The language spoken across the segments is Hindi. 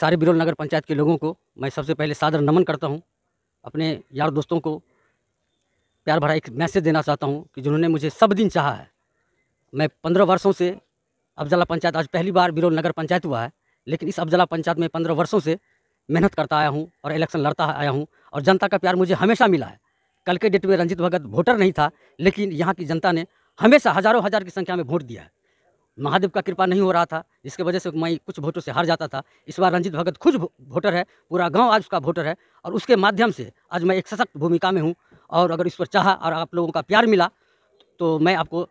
सारे बिरोल नगर पंचायत के लोगों को मैं सबसे पहले सादर नमन करता हूँ अपने यार दोस्तों को प्यार भरा एक मैसेज देना चाहता हूँ कि जिन्होंने मुझे सब दिन चाहा है मैं पंद्रह वर्षों से अफजला पंचायत आज पहली बार बिरोल नगर पंचायत हुआ है लेकिन इस अफजला पंचायत में पंद्रह वर्षों से मेहनत करता आया हूँ और इलेक्शन लड़ता आया हूँ और जनता का प्यार मुझे हमेशा मिला है कल के डेट में रंजित भगत वोटर नहीं था लेकिन यहाँ की जनता ने हमेशा हज़ारों हज़ार की संख्या में वोट दिया है महादेव का कृपा नहीं हो रहा था जिसके वजह से मैं कुछ वोटों से हार जाता था इस बार रंजीत भगत खुद वोटर है पूरा गांव आज उसका वोटर है और उसके माध्यम से आज मैं एक सशक्त भूमिका में हूँ और अगर इस पर चाहा और आप लोगों का प्यार मिला तो मैं आपको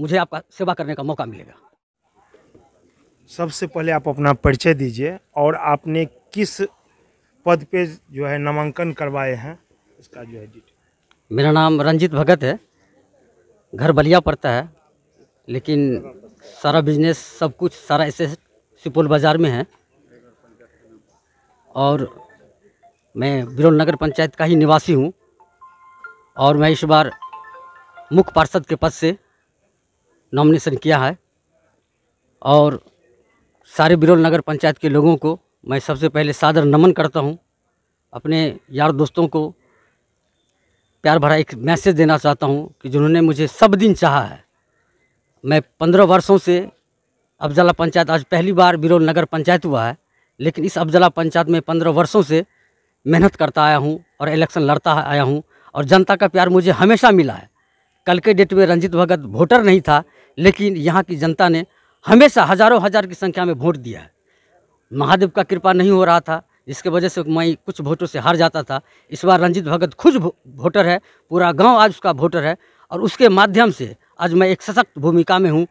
मुझे आपका सेवा करने का मौका मिलेगा सबसे पहले आप अपना परिचय दीजिए और आपने किस पद पर जो है नामांकन करवाए हैं इसका जो है मेरा नाम रंजीत भगत है घर बलिया पड़ता है लेकिन सारा बिजनेस सब कुछ सारा ऐसे सुपौल बाज़ार में है और मैं बिरोल नगर पंचायत का ही निवासी हूँ और मैं इस बार मुख्य पार्षद के पद से नॉमिनेशन किया है और सारे बिरोल नगर पंचायत के लोगों को मैं सबसे पहले सादर नमन करता हूँ अपने यार दोस्तों को प्यार भरा एक मैसेज देना चाहता हूँ कि जिन्होंने मुझे सब दिन चाहा है मैं पंद्रह वर्षों से अफजला पंचायत आज पहली बार बिरोल नगर पंचायत हुआ है लेकिन इस अफजला पंचायत में पंद्रह वर्षों से मेहनत करता आया हूँ और इलेक्शन लड़ता आया हूँ और जनता का प्यार मुझे हमेशा मिला है कल के डेट में रंजित भगत वोटर नहीं था लेकिन यहाँ की जनता ने हमेशा हज़ारों हज़ार की संख्या में वोट दिया है महादेव का कृपा नहीं हो रहा था जिसके वजह से मैं कुछ वोटों से हार जाता था इस बार रंजित भगत खुद वोटर है पूरा गांव आज उसका वोटर है और उसके माध्यम से आज मैं एक सशक्त भूमिका में हूँ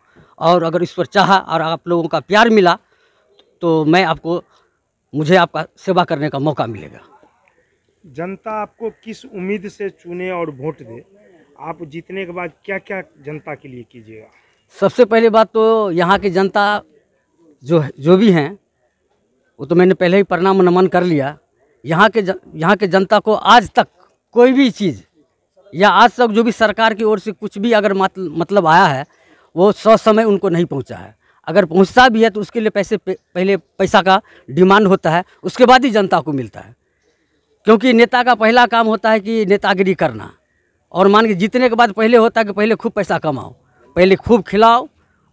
और अगर ईश्वर चाहा और आप लोगों का प्यार मिला तो मैं आपको मुझे आपका सेवा करने का मौका मिलेगा जनता आपको किस उम्मीद से चुने और वोट दे आप जीतने के बाद क्या क्या जनता के लिए कीजिएगा सबसे पहले बात तो यहाँ की जनता जो जो भी हैं वो तो मैंने पहले ही प्रणाम नमन कर लिया यहाँ के यहाँ के जनता को आज तक कोई भी चीज़ या आज तक जो भी सरकार की ओर से कुछ भी अगर मतलब आया है वो सौ समय उनको नहीं पहुंचा है अगर पहुंचता भी है तो उसके लिए पैसे पहले पैसा का डिमांड होता है उसके बाद ही जनता को मिलता है क्योंकि नेता का पहला काम होता है कि नेतागिरी करना और मान के जीतने के बाद पहले होता है कि पहले खूब पैसा कमाओ पहले खूब खिलाओ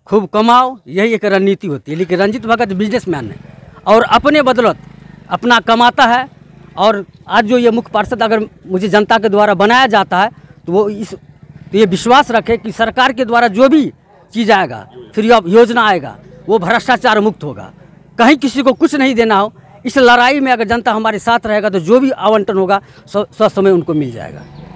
खूब कमाओ यही एक रणनीति होती है लेकिन रंजीत भगत बिजनेसमैन है और अपने बदलत अपना कमाता है और आज जो ये मुख्य पार्षद अगर मुझे जनता के द्वारा बनाया जाता है तो वो इस तो ये विश्वास रखे कि सरकार के द्वारा जो भी चीज़ आएगा फ्री ऑफ योजना आएगा वो भ्रष्टाचार मुक्त होगा कहीं किसी को कुछ नहीं देना हो इस लड़ाई में अगर जनता हमारे साथ रहेगा तो जो भी आवंटन होगा सौ समय उनको मिल जाएगा